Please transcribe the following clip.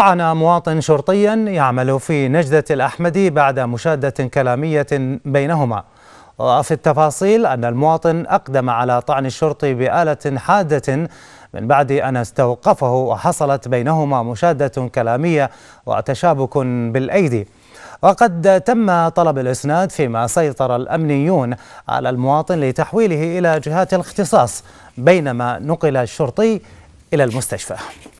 طعن مواطن شرطيا يعمل في نجدة الأحمدي بعد مشادة كلامية بينهما وفي التفاصيل أن المواطن أقدم على طعن الشرطي بآلة حادة من بعد أن استوقفه وحصلت بينهما مشادة كلامية وتشابك بالأيدي وقد تم طلب الإسناد فيما سيطر الأمنيون على المواطن لتحويله إلى جهات الاختصاص بينما نقل الشرطي إلى المستشفى